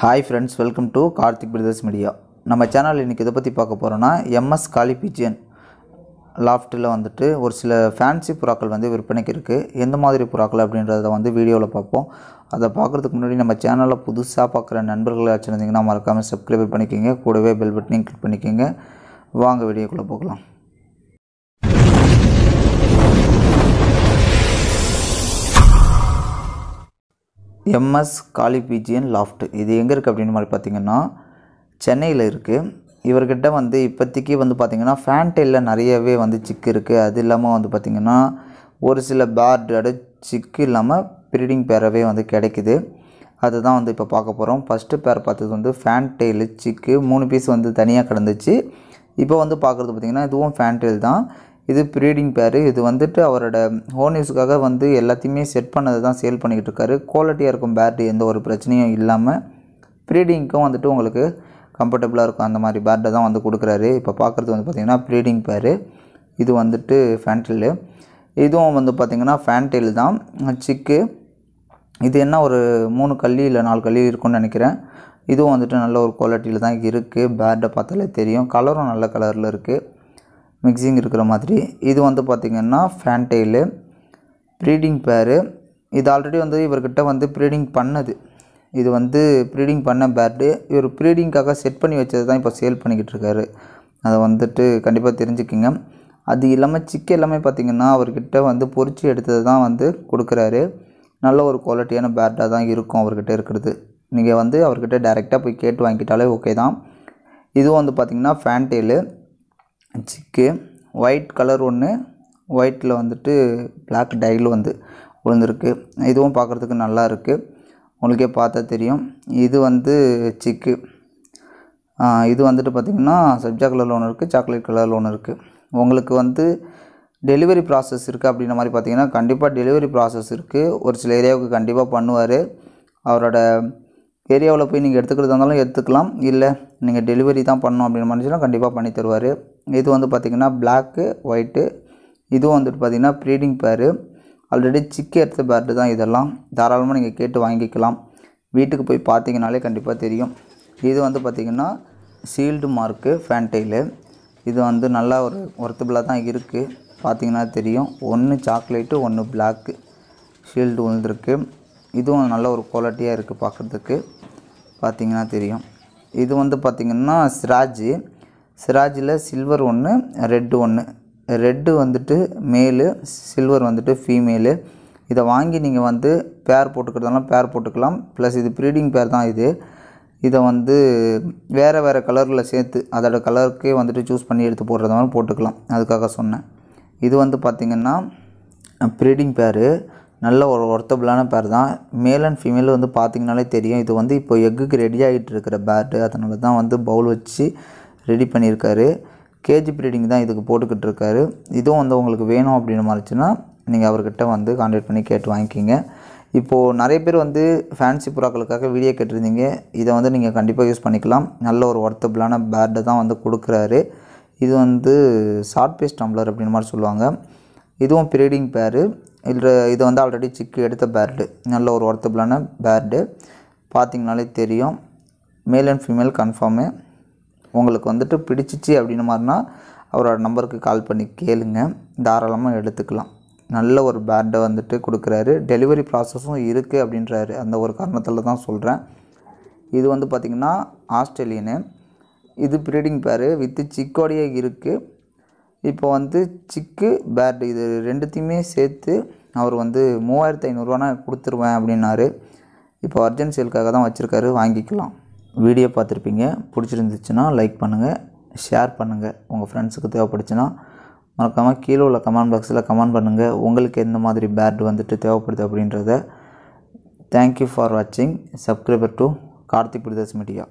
hi friends welcome to Karthik brothers media நம்ம channel இன்றைக்கி இதை பற்றி பார்க்க போகிறோன்னா எம்எஸ் காலிபிஜியன் லாஃப்ட்டில் வந்துட்டு ஒரு சில ஃபேன்சி புறாக்கள் வந்து விற்பனைக்கு இருக்குது எந்த மாதிரி புறாக்கள் அப்படின்றத வந்து வீடியோவில் பார்ப்போம் அதை பார்க்குறதுக்கு முன்னாடி நம்ம சேனலில் புதுசாக பார்க்குற நண்பர்களாக வச்சுருந்தீங்கன்னா மறக்காமல் சப்ஸ்கிரைப் பண்ணிக்கோங்க கூடவே பெல் பட்டனையும் கிளிக் பண்ணிக்கோங்க வாங்க வீடியோக்குள்ளே போகலாம் எம்எஸ் காலிபீஜியன் லாஃப்ட் இது எங்கே இருக்குது அப்படின்னு மாதிரி பார்த்திங்கன்னா சென்னையில் இருக்குது இவர்கிட்ட வந்து இப்போதைக்கு வந்து பார்த்திங்கன்னா ஃபேன்டைலில் நிறையவே வந்து சிக்கு இருக்குது அது இல்லாமல் வந்து பார்த்திங்கன்னா ஒரு சில பேர்டோட சிக்கு இல்லாமல் ப்ரீடிங் பேரவே வந்து கிடைக்குது அதுதான் வந்து இப்போ பார்க்க போகிறோம் ஃபஸ்ட்டு பேர் பார்த்தது வந்து ஃபேன்டைல் சிக்கு மூணு பீஸ் வந்து தனியாக கிடந்துச்சு இப்போ வந்து பார்க்குறது பார்த்திங்கன்னா இதுவும் ஃபேன்டெயில் தான் இது ப்ரீடிங் பேரு இது வந்துட்டு அவரோட ஹோனிஸ்க்காக வந்து எல்லாத்தையுமே செட் பண்ணது தான் சேல் பண்ணிக்கிட்டு இருக்காரு குவாலிட்டியாக இருக்கும் பேர்டு எந்த ஒரு பிரச்சனையும் இல்லாமல் ப்ரீடிங்க்கும் வந்துட்டு உங்களுக்கு கம்ஃபர்டபுளாக இருக்கும் அந்த மாதிரி பேர்டை தான் வந்து கொடுக்குறாரு இப்போ பார்க்குறது வந்து பார்த்திங்கன்னா ப்ரீடிங் பேரு இது வந்துட்டு ஃபேன்டில்லு இதுவும் வந்து பார்த்திங்கன்னா ஃபேன்டில் தான் சிக்கு இது என்ன ஒரு மூணு கல்லி இல்லை நாலு கல்லி இருக்கும்னு நினைக்கிறேன் இதுவும் வந்துட்டு நல்ல ஒரு குவாலிட்டியில் தான் இருக்குது பேர்டை பார்த்தாலே தெரியும் கலரும் நல்ல கலரில் இருக்குது மிக்சிங் இருக்கிற மாதிரி இது வந்து பார்த்திங்கன்னா ஃபேன்டெயிலு ப்ரீடிங் பேரு இது ஆல்ரெடி வந்து இவர்கிட்ட வந்து ப்ரீடிங் பண்ணது இது வந்து ப்ரீடிங் பண்ண பேர்டு இவர் ப்ரீடிங்காக செட் பண்ணி வச்சது தான் இப்போ சேல் பண்ணிக்கிட்டு இருக்காரு அதை வந்துட்டு கண்டிப்பாக தெரிஞ்சுக்கிங்க அது இல்லாமல் சிக்க எல்லாமே பார்த்திங்கன்னா அவர்கிட்ட வந்து பொறிச்சு எடுத்தது தான் வந்து கொடுக்குறாரு நல்ல ஒரு குவாலிட்டியான பேர்டாக தான் இருக்கும் அவர்கிட்ட இருக்கிறது நீங்கள் வந்து அவர்கிட்ட டேரெக்டாக போய் கேட்டு வாங்கிட்டாலே ஓகே தான் இதுவும் வந்து பார்த்திங்கன்னா ஃபேன்டெயிலு சிக்கு ஒயிட் கலர் ஒன்று ஒயிட்டில் வந்துட்டு பிளாக் டைல் வந்து விழுந்திருக்கு இதுவும் பார்க்குறதுக்கு நல்லா இருக்குது உங்களுக்கே பார்த்தா தெரியும் இது வந்து சிக்கு இது வந்துட்டு பார்த்திங்கன்னா சப்ஜா கலரில் ஒன்று இருக்குது சாக்லேட் கலரில் ஒன்று இருக்குது உங்களுக்கு வந்து டெலிவரி ப்ராசஸ் இருக்குது அப்படின்ற மாதிரி பார்த்திங்கன்னா கண்டிப்பாக டெலிவரி ப்ராசஸ் இருக்குது ஒரு சில ஏரியாவுக்கு கண்டிப்பாக பண்ணுவார் அவரோட ஏரியாவில் போய் நீங்கள் எடுத்துக்கிறதா இருந்தாலும் எடுத்துக்கலாம் இல்லை நீங்கள் டெலிவரி தான் பண்ணணும் அப்படின்னு நினச்சினா கண்டிப்பாக பண்ணி தருவார் இது வந்து பார்த்திங்கன்னா பிளாக்கு ஒயிட்டு இதுவும் வந்துட்டு பார்த்திங்கன்னா ப்ரீடிங் பேரு ஆல்ரெடி சிக்கி எடுத்த பேர்டு தான் இதெல்லாம் தாராளமாக நீங்கள் கேட்டு வாங்கிக்கலாம் வீட்டுக்கு போய் பார்த்தீங்கனாலே கண்டிப்பாக தெரியும் இது வந்து பார்த்திங்கன்னா சீல்டு மார்க்கு ஃபேன்டைலு இது வந்து நல்லா ஒரு ஒர்த்தபிளாக தான் இருக்குது பார்த்திங்கன்னா தெரியும் ஒன்று சாக்லேட்டு ஒன்று பிளாக்கு ஷீல்டு உழுந்துருக்கு இதுவும் நல்ல ஒரு குவாலிட்டியாக இருக்குது பார்க்குறதுக்கு பார்த்திங்கன்னா தெரியும் இது வந்து பார்த்திங்கன்னா ஸ்ராஜு சிராஜில் சில்வர் ஒன்று ரெட்டு ஒன்று ரெட்டு வந்துட்டு மேலு சில்வர் வந்துட்டு ஃபீமேலு இதை வாங்கி நீங்கள் வந்து பேர் போட்டுக்கிறதெல்லாம் பேர் போட்டுக்கலாம் ப்ளஸ் இது ப்ரீடிங் பேர் தான் இது இதை வந்து வேறு வேறு கலரில் சேர்த்து அதோட கலருக்கே வந்துட்டு சூஸ் பண்ணி எடுத்து போடுறதுனால போட்டுக்கலாம் அதுக்காக சொன்னேன் இது வந்து பார்த்திங்கன்னா ப்ரீடிங் பேரு நல்ல ஒரு ஒர்த்தபிளான பேர் தான் மேல் அண்ட் ஃபீமேல் வந்து பார்த்திங்கனாலே தெரியும் இது வந்து இப்போ எக்குக்கு ரெடி ஆகிட்டு இருக்கிற பேட்டு அதனால தான் வந்து பவுல் வச்சு ரெடி பண்ணியிருக்காரு கேஜி ப்ரீடிங் தான் இதுக்கு போட்டுக்கிட்டு இருக்காரு இதுவும் வந்து உங்களுக்கு வேணும் அப்படின்னு மாதிரிச்சுன்னா நீங்கள் அவர்கிட்ட வந்து காண்டாக்ட் பண்ணி கேட்டு வாங்கிக்கிங்க இப்போது நிறைய பேர் வந்து ஃபேன்சி புறாக்களுக்காக வீடியோ கேட்டிருந்தீங்க இதை வந்து நீங்கள் கண்டிப்பாக யூஸ் பண்ணிக்கலாம் நல்ல ஒரு ஒர்த்தபிளான பேர்டை தான் வந்து கொடுக்குறாரு இது வந்து ஷார்ட் பேஸ் டம்ளர் அப்படின்னு மாதிரி சொல்லுவாங்க இதுவும் ப்ரீடிங் பேரு இதில் இது வந்து ஆல்ரெடி சிக்கு எடுத்த பேர்டு நல்ல ஒரு ஒர்த்தபிளான பேர்டு பார்த்திங்கனாலே தெரியும் மேல் அண்ட் ஃபீமேல் கன்ஃபார்மு உங்களுக்கு வந்துட்டு பிடிச்சிச்சு அப்படின்னு மாதிரினா அவரோட நம்பருக்கு கால் பண்ணி கேளுங்க தாராளமாக எடுத்துக்கலாம் நல்ல ஒரு பேட்டை வந்துட்டு கொடுக்குறாரு டெலிவரி ப்ராசஸும் இருக்குது அப்படின்றாரு அந்த ஒரு காரணத்தில் தான் சொல்கிறேன் இது வந்து பார்த்திங்கன்னா ஆஸ்திரேலியனு இது ப்ரீடிங் பேர் வித்து சிக்கோடையே இருக்குது இப்போ வந்து சிக்கு பேட் இது ரெண்டுத்தையுமே சேர்த்து அவர் வந்து மூவாயிரத்து ஐநூறுரூவானா கொடுத்துருவேன் அப்படின்னாரு இப்போ அர்ஜென்சியலுக்காக தான் வச்சுருக்காரு வாங்கிக்கலாம் வீடியோ பார்த்துருப்பீங்க பிடிச்சிருந்துச்சுன்னா லைக் பண்ணுங்கள் ஷேர் பண்ணுங்கள் உங்கள் ஃப்ரெண்ட்ஸுக்கு தேவைப்படுச்சுன்னா மறக்காமல் கீழே உள்ள கமெண்ட் பாக்ஸில் கமெண்ட் பண்ணுங்கள் உங்களுக்கு எந்த மாதிரி பேட் வந்துட்டு தேவைப்படுது அப்படின்றத தேங்க்யூ ஃபார் வாட்சிங் subscriber to Karthik brothers media